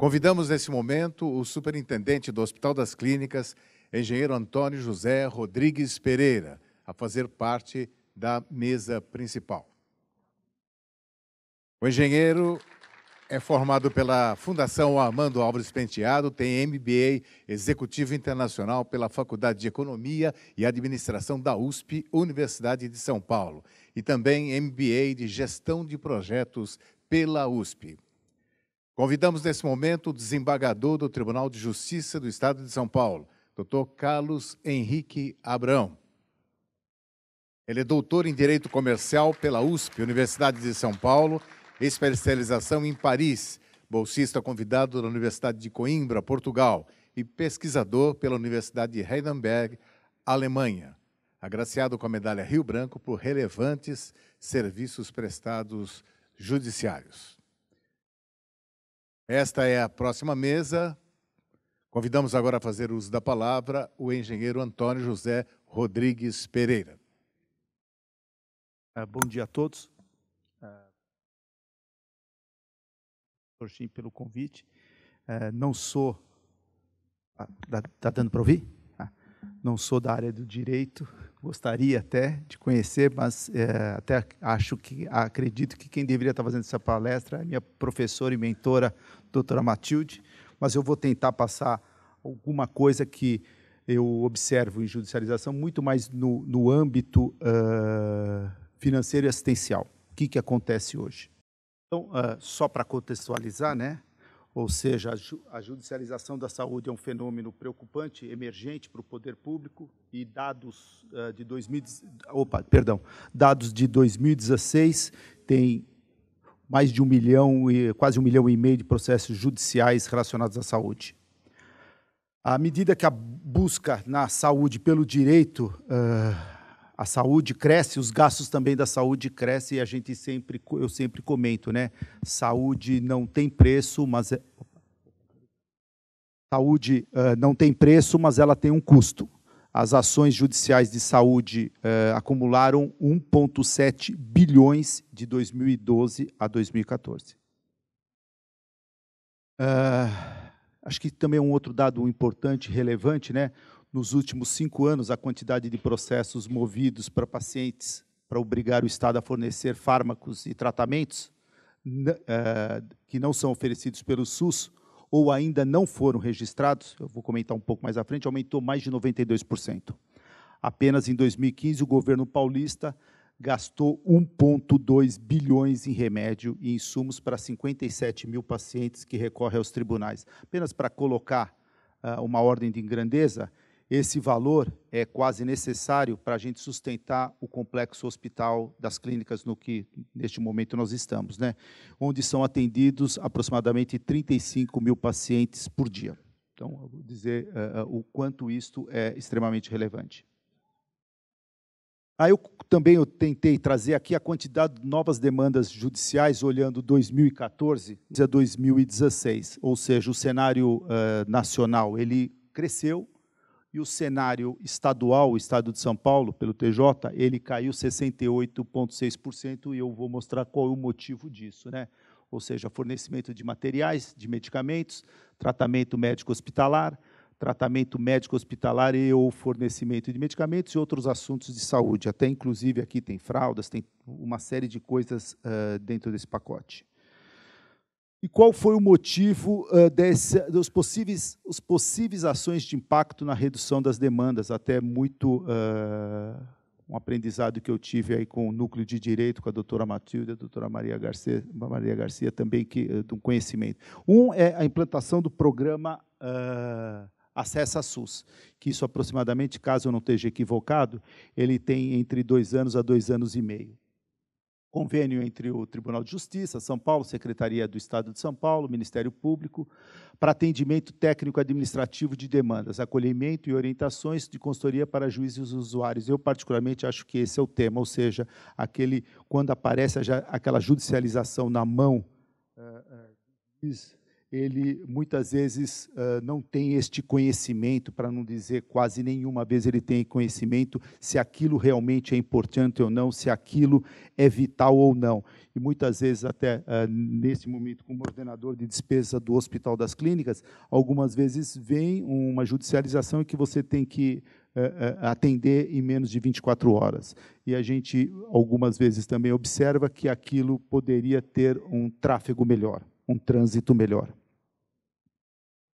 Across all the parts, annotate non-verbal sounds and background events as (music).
Convidamos nesse momento o superintendente do Hospital das Clínicas, engenheiro Antônio José Rodrigues Pereira, a fazer parte da mesa principal. O engenheiro é formado pela Fundação Armando Alves Penteado, tem MBA Executivo Internacional pela Faculdade de Economia e Administração da USP, Universidade de São Paulo, e também MBA de Gestão de Projetos pela USP. Convidamos nesse momento o desembargador do Tribunal de Justiça do Estado de São Paulo, Dr. Carlos Henrique Abrão. Ele é doutor em Direito Comercial pela USP, Universidade de São Paulo, especialização em Paris, bolsista convidado da Universidade de Coimbra, Portugal, e pesquisador pela Universidade de Heidelberg, Alemanha. Agraciado com a medalha Rio Branco por relevantes serviços prestados judiciários. Esta é a próxima mesa. Convidamos agora a fazer uso da palavra o engenheiro Antônio José Rodrigues Pereira. Ah, bom dia a todos. Ah, pelo convite. Ah, não sou. Está ah, tá dando para ouvir? não sou da área do direito, gostaria até de conhecer, mas é, até acho que acredito que quem deveria estar fazendo essa palestra é minha professora e mentora, doutora Matilde, mas eu vou tentar passar alguma coisa que eu observo em judicialização muito mais no, no âmbito uh, financeiro e assistencial. O que, que acontece hoje? Então, uh, só para contextualizar, né? ou seja, a judicialização da saúde é um fenômeno preocupante, emergente para o poder público e dados eh, de 2000, opa, perdão, dados de 2016 tem mais de um milhão e quase um milhão e meio de processos judiciais relacionados à saúde. À medida que a busca na saúde pelo direito eh, a saúde cresce, os gastos também da saúde crescem e a gente sempre, eu sempre comento, né? Saúde não tem preço, mas é... saúde uh, não tem preço, mas ela tem um custo. As ações judiciais de saúde uh, acumularam 1,7 bilhões de 2012 a 2014. Uh, eh, acho que também é um outro dado importante, relevante, né? nos últimos cinco anos, a quantidade de processos movidos para pacientes para obrigar o Estado a fornecer fármacos e tratamentos eh, que não são oferecidos pelo SUS ou ainda não foram registrados, eu vou comentar um pouco mais à frente, aumentou mais de 92%. Apenas em 2015, o governo paulista gastou 1,2 bilhões em remédio e insumos para 57 mil pacientes que recorrem aos tribunais. Apenas para colocar ah, uma ordem de grandeza, esse valor é quase necessário para a gente sustentar o complexo hospital das clínicas no que neste momento nós estamos, né? onde são atendidos aproximadamente 35 mil pacientes por dia. Então, eu vou dizer uh, o quanto isto é extremamente relevante. Aí eu também eu tentei trazer aqui a quantidade de novas demandas judiciais olhando 2014 a 2016, ou seja, o cenário uh, nacional ele cresceu, e o cenário estadual, o estado de São Paulo, pelo TJ, ele caiu 68,6% e eu vou mostrar qual é o motivo disso, né? Ou seja, fornecimento de materiais, de medicamentos, tratamento médico hospitalar, tratamento médico hospitalar e ou fornecimento de medicamentos e outros assuntos de saúde. Até inclusive aqui tem fraldas, tem uma série de coisas uh, dentro desse pacote. E qual foi o motivo uh, eh, desse, dos possíveis, os possíveis ações de impacto na redução das demandas? Até muito uh, um aprendizado que eu tive aí com o núcleo de direito, com a doutora Matilde, a doutora Maria Garcia, Maria Garcia também que uh, de um conhecimento. Um é a implantação do programa uh, Acesso à SUS, que isso aproximadamente, caso eu não esteja equivocado, ele tem entre dois anos a dois anos e meio convênio entre o Tribunal de Justiça, São Paulo, Secretaria do Estado de São Paulo, Ministério Público, para atendimento técnico-administrativo de demandas, acolhimento e orientações de consultoria para juízes e usuários. Eu, particularmente, acho que esse é o tema, ou seja, aquele quando aparece aquela judicialização na mão uh, uh, ele muitas vezes uh, não tem este conhecimento, para não dizer quase nenhuma vez ele tem conhecimento se aquilo realmente é importante ou não, se aquilo é vital ou não. E muitas vezes, até uh, nesse momento, como ordenador de despesa do Hospital das Clínicas, algumas vezes vem uma judicialização que você tem que atender em menos de 24 horas. E a gente, algumas vezes, também observa que aquilo poderia ter um tráfego melhor um trânsito melhor.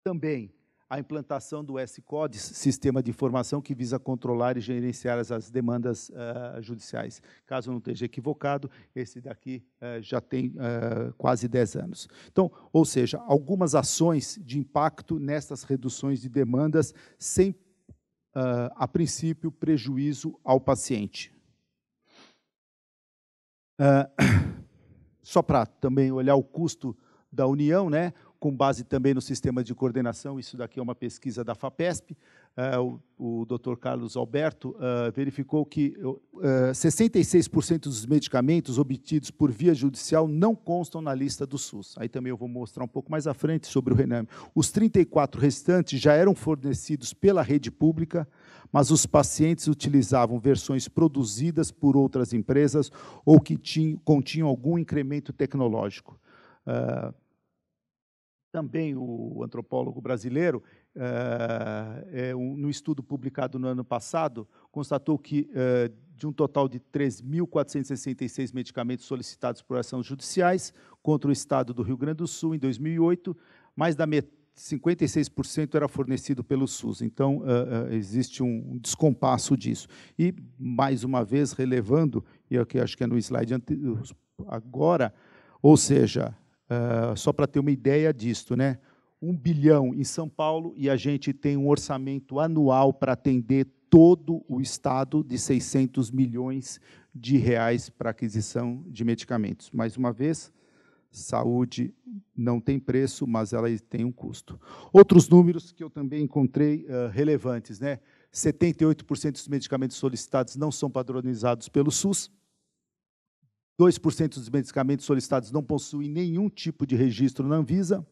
Também a implantação do S-CODES, Sistema de Informação que visa controlar e gerenciar as, demandas uh, judiciais. Caso não esteja equivocado, esse daqui uh, já tem uh, quase 10 anos. Então, ou seja, algumas ações de impacto nessas reduções de demandas sem, a princípio, prejuízo ao paciente. (clears throat) só para também olhar o custo da União, né? com base também no sistema de coordenação, isso daqui é uma pesquisa da FAPESP, uh, o, o Dr. Carlos Alberto uh, verificou que uh, eh, 66% dos medicamentos obtidos por via judicial não constam na lista do SUS. Aí também eu vou mostrar um pouco mais à frente sobre o Rename. Os 34 restantes já eram fornecidos pela rede pública, mas os pacientes utilizavam versões produzidas por outras empresas ou que tinham, continham algum incremento tecnológico. Uh, também o antropólogo brasileiro, é, um, no estudo publicado no ano passado, constatou que é, de um total de 3.466 medicamentos solicitados por ações judiciais contra o Estado do Rio Grande do Sul em 2008, mais da metade 56% era fornecido pelo SUS. Então, existe um descompasso disso. E, mais uma vez, relevando, e aqui acho que é no slide agora, ou seja, ah, só para ter uma ideia disto, né? Um bilhão em São Paulo e a gente tem um orçamento anual para atender todo o estado de 600 milhões de reais para aquisição de medicamentos. Mais uma vez, saúde não tem preço, mas ela tem um custo. Outros números que eu também encontrei uh, relevantes, né? 78% dos medicamentos solicitados não são padronizados pelo SUS. 2% dos medicamentos solicitados não possuem nenhum tipo de registro na Anvisa.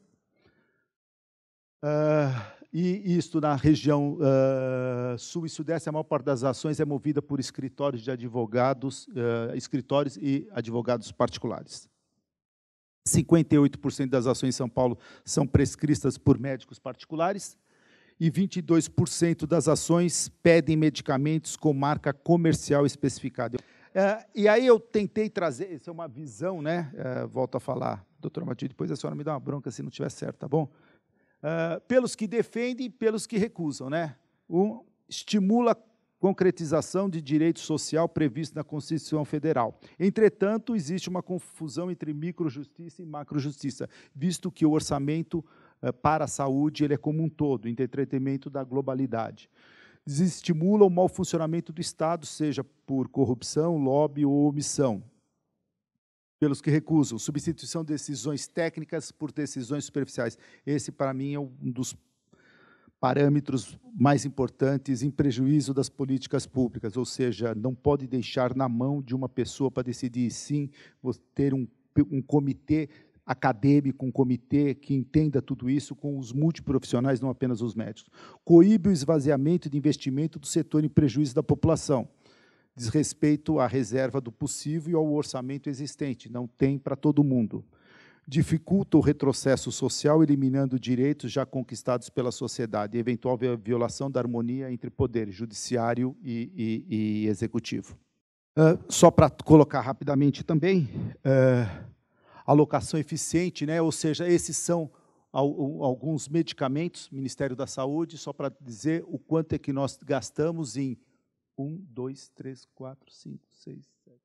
Uh, e isto na região uh, sul e sudeste, a maior parte das ações é movida por escritórios de advogados, uh, escritórios e advogados particulares. 58% das ações em São Paulo são prescritas por médicos particulares e 22% das ações pedem medicamentos com marca comercial especificada. É, e aí eu tentei trazer, isso é uma visão, né? É, volto a falar, doutora Matilde, depois a senhora me dá uma bronca se não tiver certo, tá bom? É, pelos que defendem e pelos que recusam, né? Um, estimula a concretização de direito social previsto na Constituição Federal. Entretanto, existe uma confusão entre microjustiça e macrojustiça, visto que o orçamento é, para a saúde ele é como um todo, entretenimento da globalidade desestimula o mau funcionamento do Estado, seja por corrupção, lobby ou omissão. Pelos que recusam, substituição de decisões técnicas por decisões superficiais. Esse, para mim, é um dos parâmetros mais importantes em prejuízo das políticas públicas, ou seja, não pode deixar na mão de uma pessoa para decidir, sim ter um, um comitê acadêmico, um comitê que entenda tudo isso com os multiprofissionais, não apenas os médicos. Coíbe o esvaziamento de investimento do setor em prejuízo da população. Diz respeito à reserva do possível e ao orçamento existente, não tem para todo mundo. Dificulta o retrocesso social, eliminando direitos já conquistados pela sociedade e eventual violação da harmonia entre poder judiciário e, e, e executivo. Uh, só para colocar rapidamente também, uh, alocação eficiente, né? ou seja, esses são alguns medicamentos, Ministério da Saúde, só para dizer o quanto é que nós gastamos em 1, 2, 3, 4, 5, 6, 7,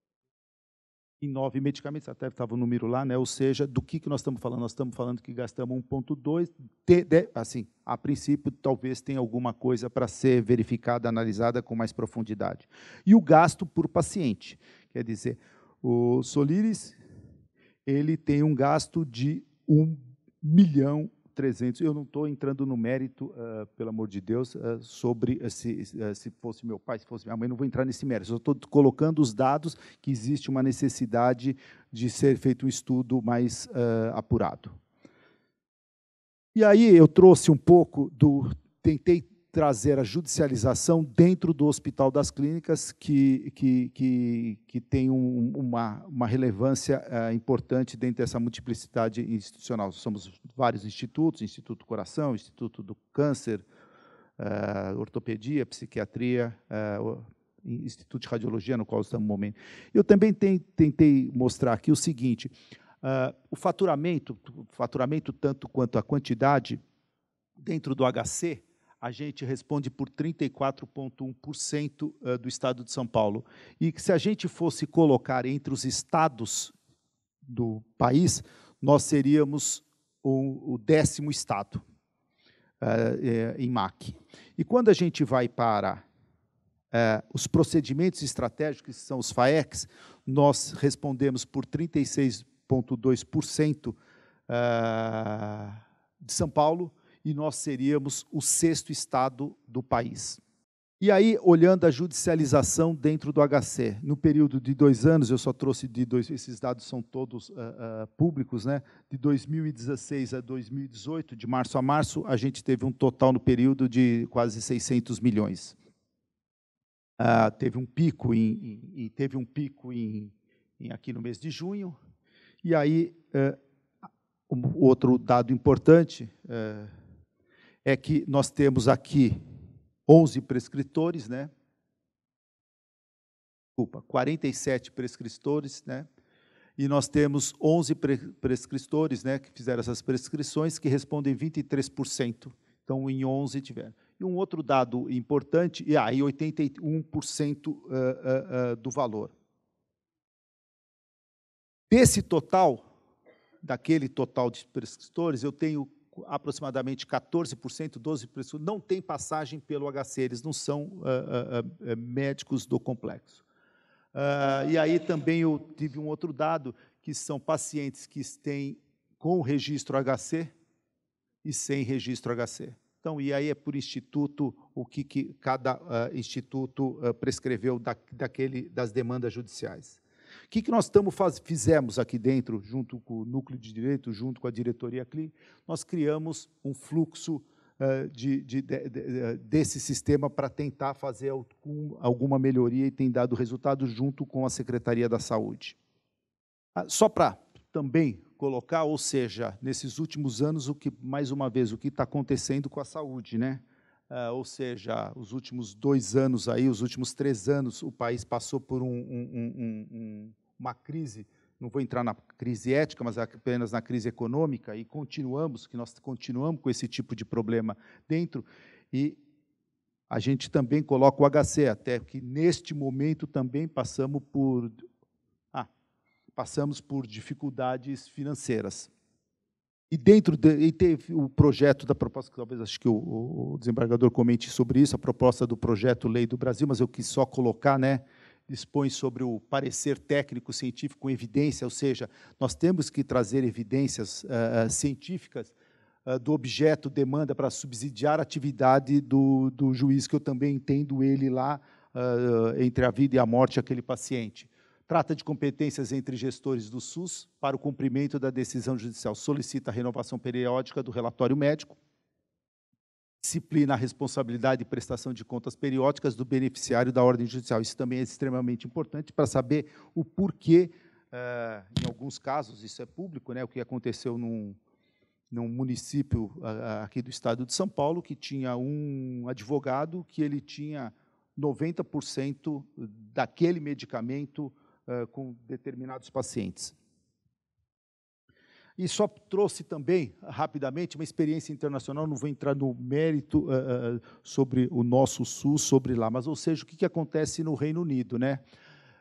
em 9 medicamentos, até estava o número lá, né? ou seja, do que, que nós estamos falando? Nós estamos falando que gastamos 1,2, assim, a princípio talvez tenha alguma coisa para ser verificada, analisada com mais profundidade. E o gasto por paciente, quer dizer, o Soliris ele tem um gasto de 1 milhão 300. Eu não estou entrando no mérito, uh, pelo amor de Deus, uh, sobre uh, se, se fosse meu pai, se fosse minha mãe, não vou entrar nesse mérito. Eu estou colocando os dados que existe uma necessidade de ser feito um estudo mais apurado. E aí eu trouxe um pouco do. Tentei trazer a judicialização dentro do Hospital das Clínicas, que, que, que, que tem um, uma, uma relevância é, importante dentro dessa multiplicidade institucional. Somos vários institutos, Instituto Coração, Instituto do Câncer, é, Ortopedia, Psiquiatria, é, Instituto de Radiologia, no qual estamos no momento. Eu também tentei mostrar aqui o seguinte, o faturamento, faturamento tanto quanto a quantidade, dentro do HC, a gente responde por 34,1% eh, do estado de São Paulo. E que se a gente fosse colocar entre os estados do país, nós seríamos o, o décimo estado eh, eh, em MAC. E quando a gente vai para os procedimentos estratégicos, que são os FAECs, nós respondemos por 36,2% de São Paulo e nós seríamos o sexto estado do país. E aí, olhando a judicialização dentro do HC, no período de dois anos, eu só trouxe de dois, esses dados são todos uh, uh, públicos, né? de 2016 a 2018, de março a março, a gente teve um total no período de quase 600 milhões. Uh, teve um pico em, em, teve um pico em, em, aqui no mês de junho e aí uh, eh, um outro dado importante uh, é que nós temos aqui 11 prescritores, né? Desculpa, 47 prescritores, né? E nós temos 11 pre prescritores, né, que fizeram essas prescrições que respondem 23%. Então, em 11 tiveram. E um outro dado importante, e aí ah, 81% eh, eh, eh, do valor. Desse total, daquele total de prescritores, eu tenho aproximadamente 14%, 12% não tem passagem pelo HC, eles não são uh, uh, uh, médicos do complexo. Ah, e aí também eu tive um outro dado, que são pacientes que têm com registro HC e sem registro HC. Então, e aí é por instituto o que, que cada ah, instituto ah, prescreveu da, daquele, das demandas judiciais. O que, que nós tamo, faz, fizemos aqui dentro, junto com o núcleo de direito, junto com a diretoria CLI? Nós criamos um fluxo uh, de, de, de, desse sistema para tentar fazer algum, alguma melhoria e tem dado resultado junto com a Secretaria da Saúde. Ah, só para também colocar, ou seja, nesses últimos anos, o que mais uma vez o que está acontecendo com a saúde, né? Ah, ou seja, os últimos dois anos aí, os últimos três anos, o país passou por um, um, um, uma crise. Não vou entrar na crise ética, mas apenas na crise econômica e continuamos, que nós continuamos com esse tipo de problema dentro e a gente também coloca o HC, até que neste momento também passamos por ah, passamos por dificuldades financeiras. E dentro de, e teve o projeto da proposta, que talvez acho que o, o, desembargador comente sobre isso, a proposta do projeto Lei do Brasil, mas eu quis só colocar, né, dispõe sobre o parecer técnico científico com evidência, ou seja, nós temos que trazer evidências uh, científicas uh, do objeto demanda para subsidiar a atividade do, do juiz, que eu também entendo ele lá uh, entre a vida e a morte aquele paciente. Trata de competências entre gestores do SUS para o cumprimento da decisão judicial. Solicita a renovação periódica do relatório médico. Disciplina a responsabilidade e prestação de contas periódicas do beneficiário da ordem judicial. Isso também é extremamente importante para saber o porquê, eh, em alguns casos, isso é público, né, o que aconteceu num, num município aqui do estado de São Paulo, que tinha um advogado que ele tinha 90% daquele medicamento uh, com determinados pacientes. E só trouxe também, rapidamente, uma experiência internacional, não vou entrar no mérito uh, sobre o nosso SUS, sobre lá, mas, ou seja, o que, que acontece no Reino Unido. Né?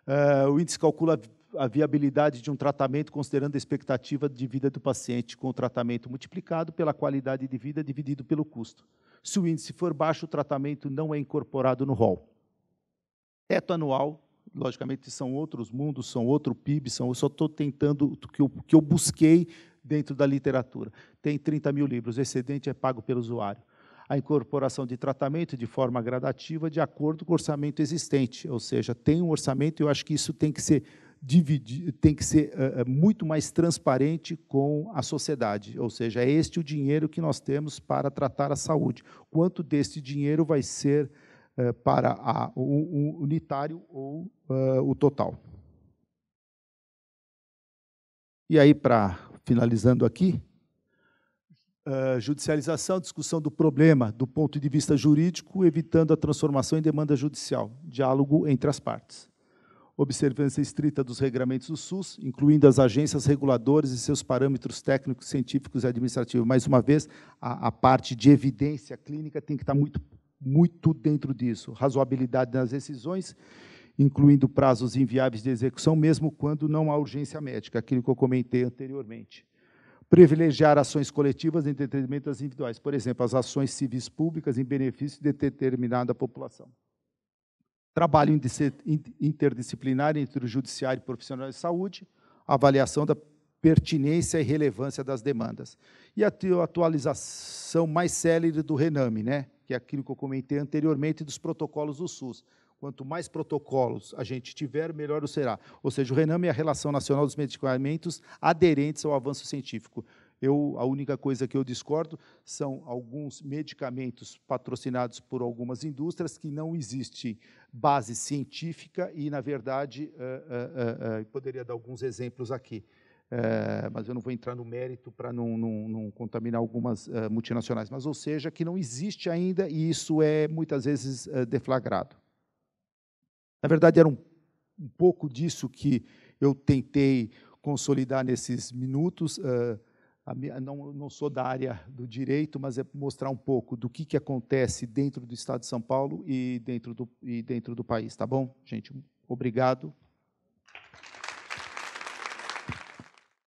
Uh, o índice calcula a viabilidade de um tratamento considerando a expectativa de vida do paciente com o tratamento multiplicado pela qualidade de vida dividido pelo custo. Se o índice for baixo, o tratamento não é incorporado no rol. Teto anual logicamente são outros mundos, são outro PIB, são, eu só estou tentando o que eu, que eu busquei dentro da literatura. Tem 30 mil livros, o excedente é pago pelo usuário. A incorporação de tratamento de forma gradativa, de acordo com o orçamento existente, ou seja, tem um orçamento e eu acho que isso tem que ser dividido tem que ser eh, eh, muito mais transparente com a sociedade. Ou seja, é este o dinheiro que nós temos para tratar a saúde. Quanto deste dinheiro vai ser eh, para a, o, o, unitário ou uh, o total. E aí, para finalizando aqui, uh, judicialização, discussão do problema do ponto de vista jurídico, evitando a transformação em demanda judicial, diálogo entre as partes observância estrita dos regramentos do SUS, incluindo as agências reguladoras e seus parâmetros técnicos, científicos e administrativos. Mais uma vez, a, a parte de evidência clínica tem que estar tá muito muito dentro disso. Razoabilidade nas decisões, incluindo prazos inviáveis de execução, mesmo quando não há urgência médica, aquilo que eu comentei anteriormente. Privilegiar ações coletivas em detrimento das individuais, por exemplo, as ações civis públicas em benefício de determinada população. Trabalho interdisciplinar entre o judiciário e profissionais de saúde, avaliação da pertinência e relevância das demandas. E a atualização mais célere do RENAME, né? que é aquilo que eu comentei anteriormente dos protocolos do SUS. Quanto mais protocolos a gente tiver, melhor o será. Ou seja, o RENAM é a Relação Nacional dos Medicamentos aderentes ao avanço científico. Eu, a única coisa que eu discordo são alguns medicamentos patrocinados por algumas indústrias que não existe base científica e, na verdade, uh, uh, uh, poderia dar alguns exemplos aqui é, mas eu não vou entrar no mérito para não, não, não, contaminar algumas eh, multinacionais, mas ou seja, que não existe ainda e isso é muitas vezes eh, deflagrado. Na verdade, era um, um, pouco disso que eu tentei consolidar nesses minutos. minha, não, não, sou da área do direito, mas é mostrar um pouco do que, que acontece dentro do Estado de São Paulo e dentro do, e dentro do país, tá bom? Gente, obrigado.